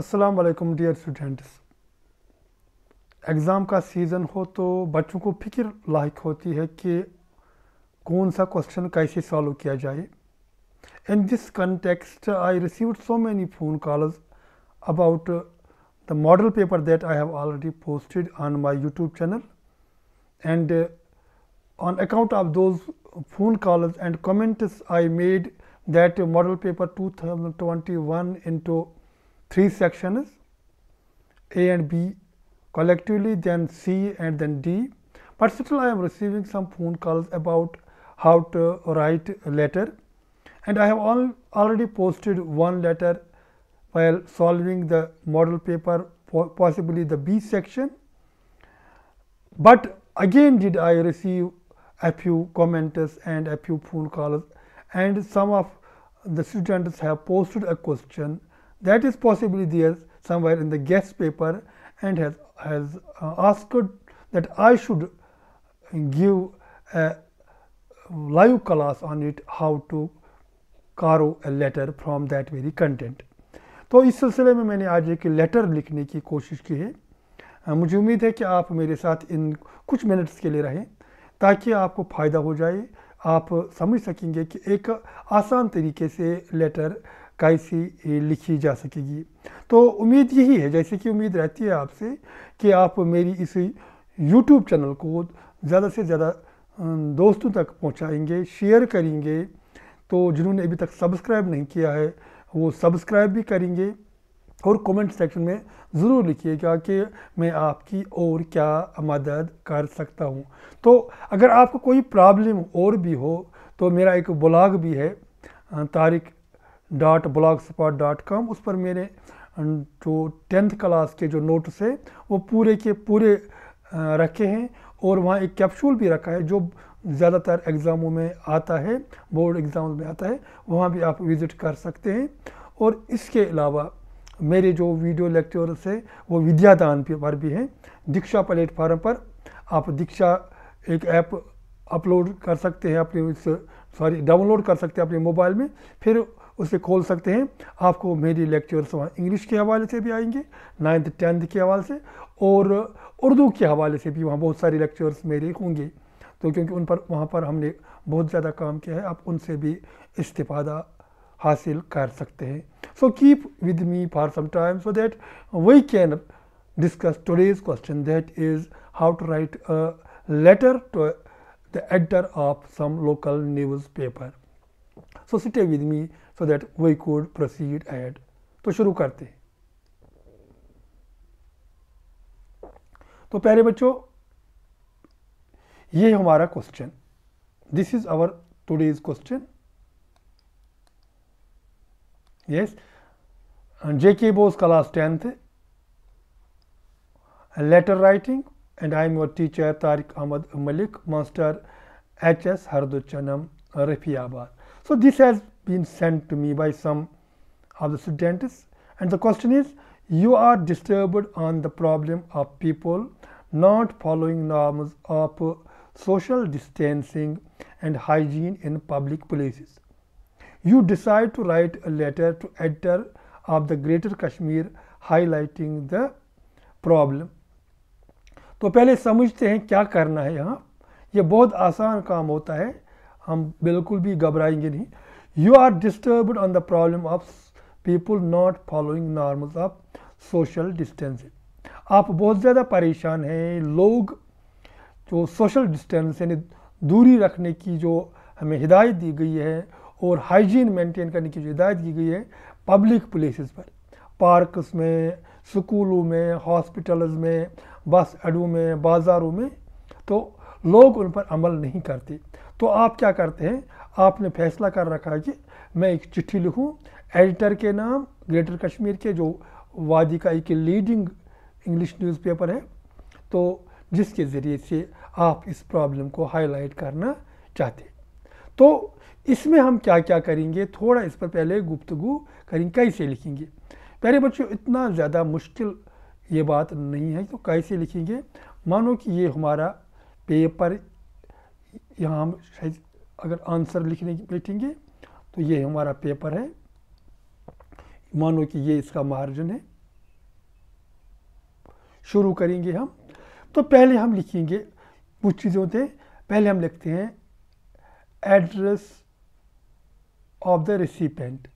अस्सलाम वालेकुम dear students exam का सीज़न हो तो बच्चों को फिक्र लाइक होती है कि कौन सा क्वेश्चन कैसे सॉल्व किया जाए in this context I received so many phone calls about the model paper that I have already posted on my YouTube channel and on account of those phone calls and comments I made that model paper two thousand twenty one three sections A and B collectively then C and then D. But still, I am receiving some phone calls about how to write a letter and I have all already posted one letter while solving the model paper possibly the B section. But again did I receive a few commenters and a few phone calls and some of the students have posted a question that is possibly there somewhere in the guest paper and has, has uh, asked that I should give a live class on it how to carve a letter from that very content तो इस सिलसिले में मैंने आज एक letter लिखने की कोशिश की है मुझे उम्मीद है कि आप मेरे साथ इन कुछ मिनट्स के लिए रहें ताकि आपको फ़ायदा हो जाए आप समझ सकेंगे कि एक आसान तरीके से लेटर कैसी लिखी जा सकेगी तो उम्मीद यही है जैसे कि उम्मीद रहती है आपसे कि आप मेरी इस यूट्यूब चैनल को ज़्यादा से ज़्यादा दोस्तों तक पहुंचाएंगे शेयर करेंगे तो जिन्होंने अभी तक सब्सक्राइब नहीं किया है वो सब्सक्राइब भी करेंगे और कमेंट सेक्शन में ज़रूर लिखिएगा कि मैं आपकी और क्या मदद कर सकता हूँ तो अगर आपको कोई प्रॉब्लम और भी हो तो मेरा एक ब्लॉग भी है Tariq dot blogspot dot com उस पर मेरे अं, जो टेंथ क्लास के जो नोट्स है वो पूरे के पूरे रखे हैं और वहाँ एक कैप्सूल भी रखा है जो ज़्यादातर एग्ज़ामों में आता है बोर्ड एग्ज़ाम में आता है वहाँ भी आप विज़िट कर सकते हैं और इसके अलावा मेरे जो वीडियो लेक्चर्स है वो विद्यादान पर भी हैं दीक्षा प्लेटफार्म पर आप दीक्षा एक ऐप अपलोड कर सकते हैं अपने सॉरी डाउनलोड कर सकते हैं अपने मोबाइल में फिर उसे खोल सकते हैं आपको मेरी लेक्चर्स वहाँ इंग्लिश के हवाले से भी आएंगे नाइन्थ टेंथ के हवाले से और उर्दू के हवाले से भी वहाँ बहुत सारे लेक्चर्स मेरे होंगे तो क्योंकि उन पर वहाँ पर हमने बहुत ज़्यादा काम किया है आप उनसे भी इस्तीफादा हासिल कर सकते हैं so keep with me for some time so that we can today's question that is how to write a letter to the editor of some local newspaper so sit with me so that we could proceed at तो शुरू करते हैं तो प्यारे बच्चों ये हमारा question this is our today's question yes J K BOSE class tenth letter writing and I am your teacher Tariq Ahmad Malik master H S Harduchanam Rafiabad so this has been sent to me by some of the students and the question is you are disturbed on the problem of people not following norms of social distancing and hygiene in public places. You decide to write a letter to editor of the Greater Kashmir highlighting the problem. तो पहले समझते हैं क्या करना है यहाँ ये यह बहुत आसान काम होता है हम बिल्कुल भी घबराएंगे नहीं You are disturbed on the problem of people not following norms of social distancing. आप बहुत ज़्यादा परेशान हैं लोग जो सोशल डिस्टेंस यानी दूरी रखने की जो हमें हिदायत दी गई है और हाइजीन मेंटेन करने की जो हिदायत दी गई है पब्लिक प्लेसेस पर पार्कस में स्कूलों में हॉस्पिटल्स में बस अड्डों में बाज़ारों में तो लोग उन पर अमल नहीं करते तो आप क्या करते हैं आपने फैसला कर रखा है कि मैं एक चिट्ठी लिखूं एडिटर के नाम ग्रेटर कश्मीर के जो वादी का एक लीडिंग इंग्लिश न्यूज़पेपर है तो जिसके ज़रिए से आप इस प्रॉब्लम को हाईलाइट करना चाहते तो इसमें हम क्या क्या करेंगे थोड़ा इस पर पहले गुप्तगु करेंगे कैसे लिखेंगे पहले बच्चों इतना ज़्यादा मुश्किल ये बात नहीं है तो कैसे लिखेंगे मानो कि ये हमारा पेपर यहाँ हम शायद अगर आंसर लिखने बैठेंगे तो ये हमारा पेपर है मानो कि ये इसका मार्जिन है शुरू करेंगे हम तो पहले हम लिखेंगे कुछ चीज़ें होते हैं पहले हम लिखते हैं एड्रेस ऑफ द रेसिपेंट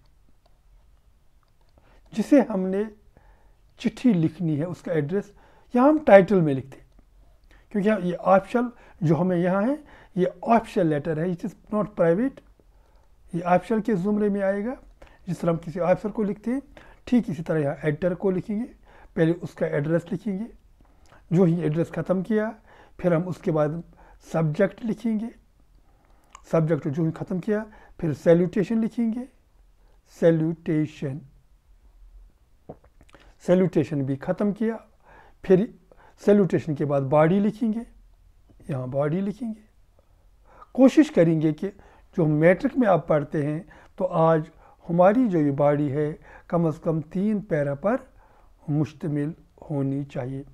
जिसे हमने चिट्ठी लिखनी है उसका एड्रेस या हम टाइटल में लिखते हैं क्योंकि ये ऑप्शनल जो हमें यहाँ है ये ऑप्शनल लेटर है इट इज़ नॉट प्राइवेट ये ऑप्शनल के जुमरे में आएगा जिस तरह हम किसी ऑफिसर को लिखते हैं ठीक इसी तरह यहाँ एडिटर को लिखेंगे पहले उसका एड्रेस लिखेंगे जो ही एड्रेस ख़त्म किया फिर हम उसके बाद सब्जेक्ट लिखेंगे सब्जेक्ट जो ही ख़त्म किया फिर सैल्यूटेशन लिखेंगे सैल्यूटेशन सैल्यूटेशन भी ख़त्म किया फिर सेल्यूटेशन के बाद बॉडी लिखेंगे यहाँ बॉडी लिखेंगे कोशिश करेंगे कि जो मैट्रिक में आप पढ़ते हैं तो आज हमारी जो ये बॉडी है कम अज़ कम तीन पैरा पर मुश्तमिल होनी चाहिए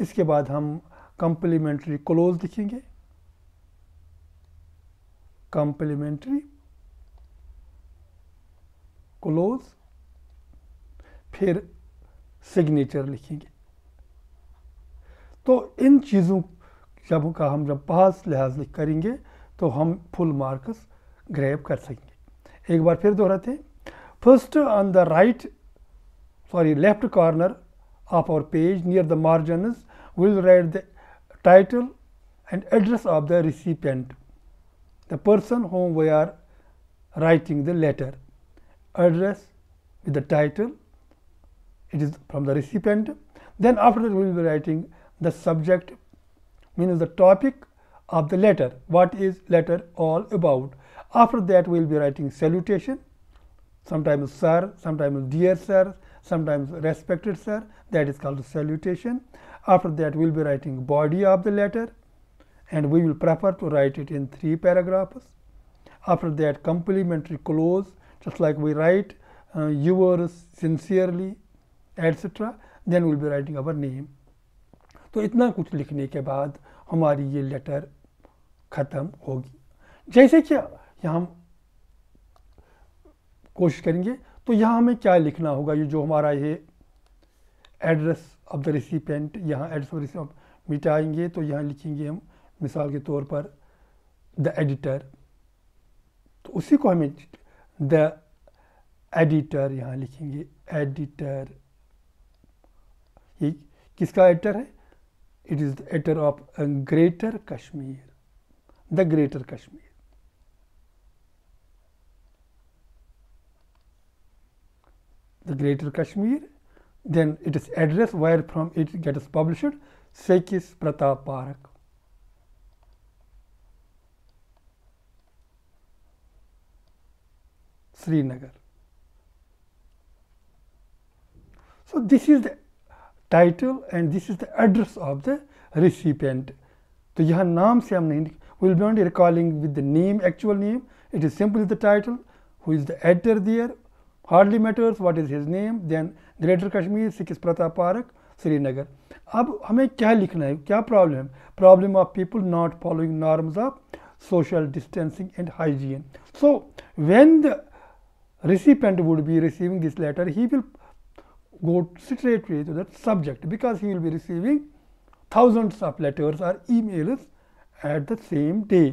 इसके बाद हम कंप्लीमेंट्री क्लोज लिखेंगे कंप्लीमेंट्री क्लोज फिर सिग्नेचर लिखेंगे तो इन चीज़ों जब का हम जब पास लिहाज करेंगे तो हम फुल मार्क्स ग्रैब कर सकेंगे एक बार फिर दोहराते हैं first on the right sorry left corner of our page near the margins will write the title and address of the recipient the person whom we are writing the letter address with the title it is from the recipient then after will be writing the subject means the topic of the letter what is letter all about after that we will be writing salutation sometimes sir sometimes dear sir sometimes respected sir that is called salutation after that we will be writing body of the letter and we will prefer to write it in three paragraphs after that complimentary close just like we write uh, yours sincerely etc then we will be writing our name तो इतना कुछ लिखने के बाद हमारी ये letter ख़त्म होगी जैसे कि यहाँ हम कोशिश करेंगे तो यहाँ हमें क्या लिखना होगा ये जो हमारा ये एड्रेस ऑफ द रिसिपेंट यहाँ एड्रेस ऑफ रिसिपेंट मिटाएंगे तो यहाँ लिखेंगे हम मिसाल के तौर पर द एडिटर तो उसी को हमें द एडिटर यहाँ लिखेंगे एडिटर ये किसका एडिटर है It is the editor of Greater Kashmir, the Greater Kashmir. The Greater Kashmir, then it is address where from it gets published, Sekis Pratap Parak. Srinagar. So, this is the title and this is the address of the recipient. So here नाम we we'll be only recalling with the name actual name it is simply the title who is the editor there hardly matters what is his name then greater kashmir sikh prata park srinagar अब we have to write. What is the problem? Problem of people not following norms of social distancing and hygiene. So, when the recipient would be receiving this letter, he will go straight straightway to that subject because he will be receiving thousands of letters or emails at the same day.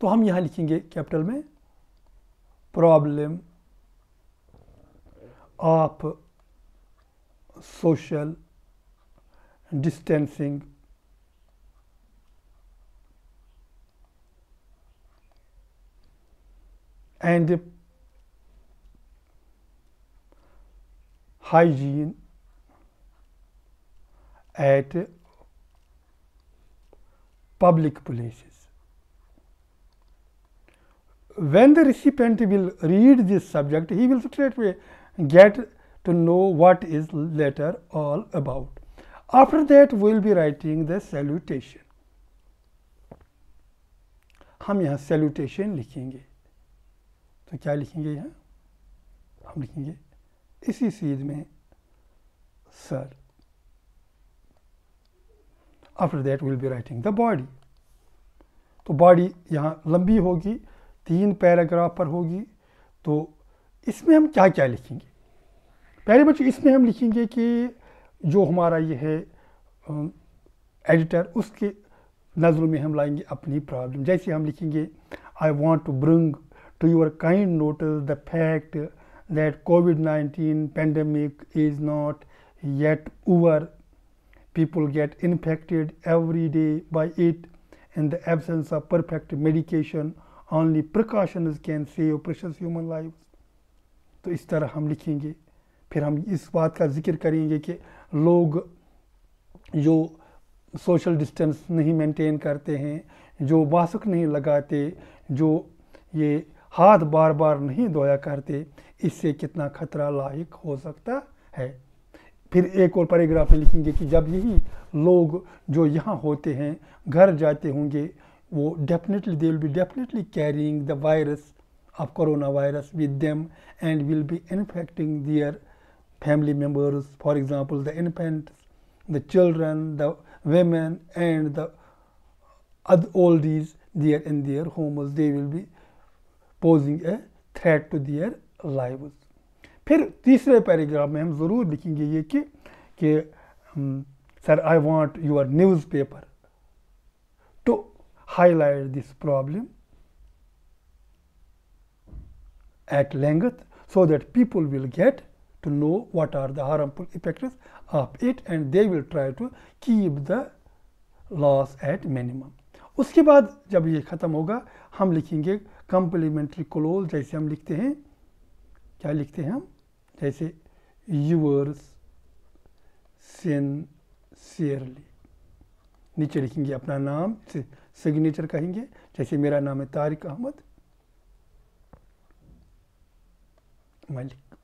तो हम यहाँ लिखेंगे capital mein problem of social distancing and the hygiene at public places. When the recipient will read this subject, he will straightway get to know what is letter all about. After that, we will be writing the salutation. हम यहाँ salutation लिखेंगे तो क्या लिखेंगे यहाँ हम लिखेंगे इसी सीज में sir after that will be writing the body तो बॉडी यहाँ लंबी होगी तीन पैराग्राफ पर होगी तो इसमें हम क्या क्या लिखेंगे पहले बच्चों इसमें हम लिखेंगे कि जो हमारा ये है एडिटर उसके नज़रों में हम लाएंगे अपनी प्रॉब्लम जैसे हम लिखेंगे I want to bring to your kind note the fact that COVID-19 pandemic is not yet over. People get infected every day by it. In the absence of perfect medication, only precautions can save precious human lives. तो इस तरह हम लिखेंगे फिर हम इस बात का जिक्र करेंगे कि लोग जो सोशल डिस्टेंस नहीं मेंटेन करते हैं जो मास्क नहीं लगाते जो ये हाथ बार बार नहीं धोया करते इससे कितना खतरा लाइक हो सकता है फिर एक और पैराग्राफ में लिखेंगे कि जब यही लोग जो यहाँ होते हैं घर जाते होंगे वो definitely they will be definitely carrying the virus of corona virus with them and will be infecting their family members for example the infant the children the women and the old is there in their homes they will be posing a threat to their lives फिर तीसरे paragraph में हम ज़रूर लिखेंगे ये कि कि sir I want your newspaper to highlight this problem at length so that people will get to know what are the harmful effects of it and they will try to keep the loss at minimum उसके बाद जब ये ख़त्म होगा हम लिखेंगे complimentary close जैसे हम लिखते हैं क्या लिखते हैं हम जैसे यूअर्स सिंसियरली नीचे लिखेंगे अपना नाम सिग्नेचर कहेंगे जैसे मेरा नाम है Tariq Ahmad Malik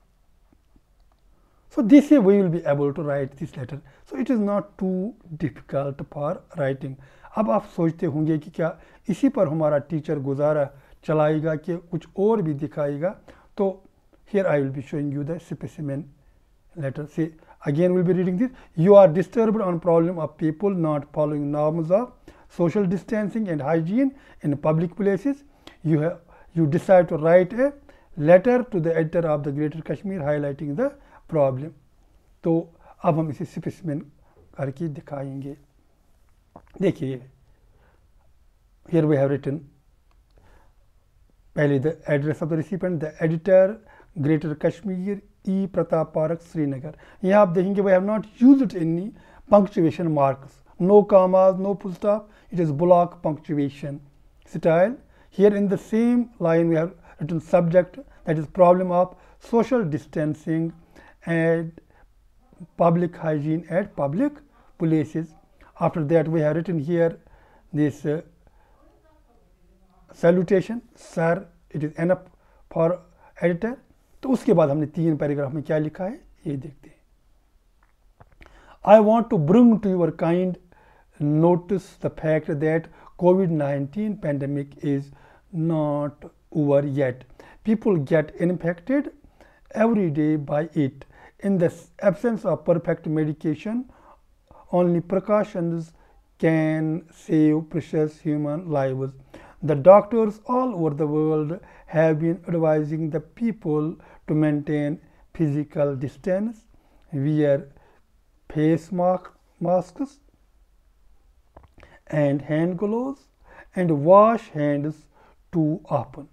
so this a we will be able to write this letter so it is not too difficult for writing अब आप सोचते होंगे कि क्या इसी पर हमारा टीचर गुजारा चलाएगा कि कुछ और भी दिखाएगा तो Here I will be showing you the specimen letter. See, again we will be reading this. You are disturbed on problem of people not following norms of social distancing and hygiene in public places. You have you decide to write a letter to the editor of the Greater Kashmir highlighting the problem. So, अब हम इसे specimen करके दिखाएंगे here we have written the address of the recipient the editor Greater Kashmir, E. Pratap Parak, Srinagar. here आप देखेंगे we have not used any punctuation marks. No commas, no full stop. It is block punctuation style. Here in the same line we have written subject that is problem of social distancing and public hygiene at public places. After that we have written here this uh, salutation, sir, it is enough for editor तो उसके बाद हमने तीन paragraph में क्या लिखा है ये देखते हैं I want to bring to your kind notice the fact that COVID nineteen pandemic is not over yet people get infected every day by it in the absence of perfect medication only precautions can save precious human live the doctors all over the world have been advising the people to maintain physical distance, wear face masks and hand gloves and wash hands too often.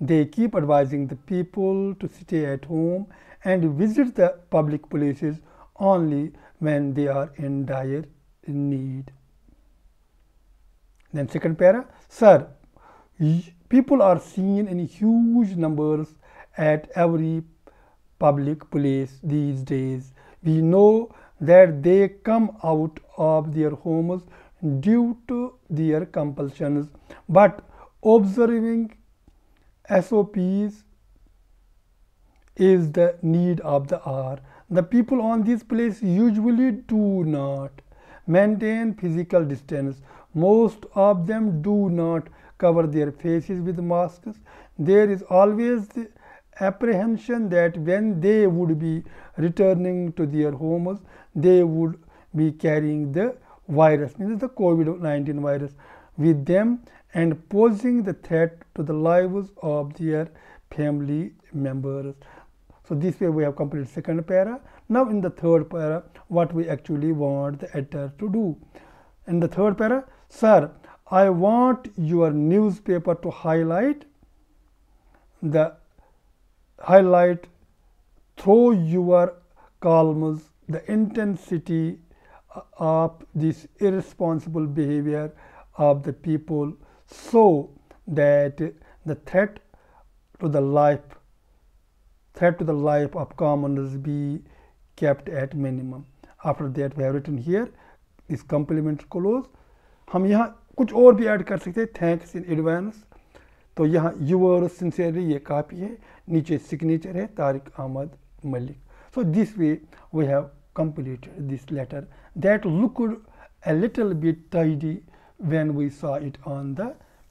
They keep advising the people to stay at home and visit the public places only when they are in dire need. Then second para, sir, people are seen in huge numbers at every public place these days. We know that they come out of their homes due to their compulsions, but observing SOPs is the need of the hour. The people on this place usually do not maintain physical distance. Most of them do not cover their faces with masks. There is always the apprehension that when they would be returning to their homes, they would be carrying the virus, means the COVID-19 virus with them and posing the threat to the lives of their family members. So, this way we have completed second para. Now, in the third para, what we actually want the editor to do. In the third para, sir, I want your newspaper to highlight the highlight through your columns the intensity of this irresponsible behavior of the people so that the threat to the life threat to the life of commoners be kept at minimum after that we have written here, this complement clause हम यहाँ kuch aur bhi add kar sakte हैं thanks इन तो यहाँ your sincerely ये copy है नीचे signature है Tariq Ahmad Malik so this way we have completed this letter that looked a little bit tidy when we saw it on the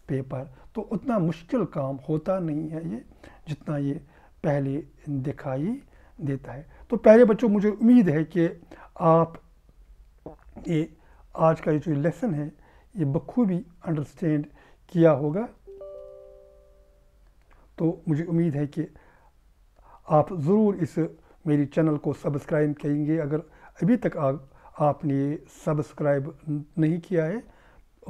paper तो उतना मुश्किल काम होता नहीं है ये जितना ये पहले दिखाई देता है तो पहले बच्चों मुझे उम्मीद है कि आप ये आज का ये जो लेसन है ये बखूबी अंडरस्टैंड किया होगा तो मुझे उम्मीद है कि आप ज़रूर इस मेरी चैनल को सब्सक्राइब करेंगे अगर अभी तक आ, आपने ये सब्सक्राइब नहीं किया है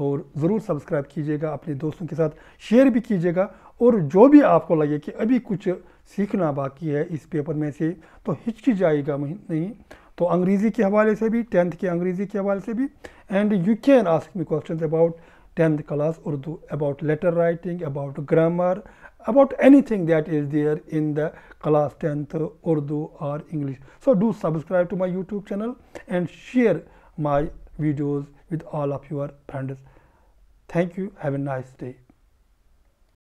और ज़रूर सब्सक्राइब कीजिएगा अपने दोस्तों के साथ शेयर भी कीजिएगा और जो भी आपको लगे कि अभी कुछ सीखना बाकी है इस पेपर में से तो हिचकिचाएगा नहीं तो अंग्रेज़ी के हवाले से भी टेंथ के अंग्रेज़ी के हवाले से भी and you can ask me question about 10th class Urdu about letter writing, about grammar, about anything that is there in the class 10th Urdu or English. So, do subscribe to my YouTube channel and share my videos with all of your friends. Thank you. Have a nice day.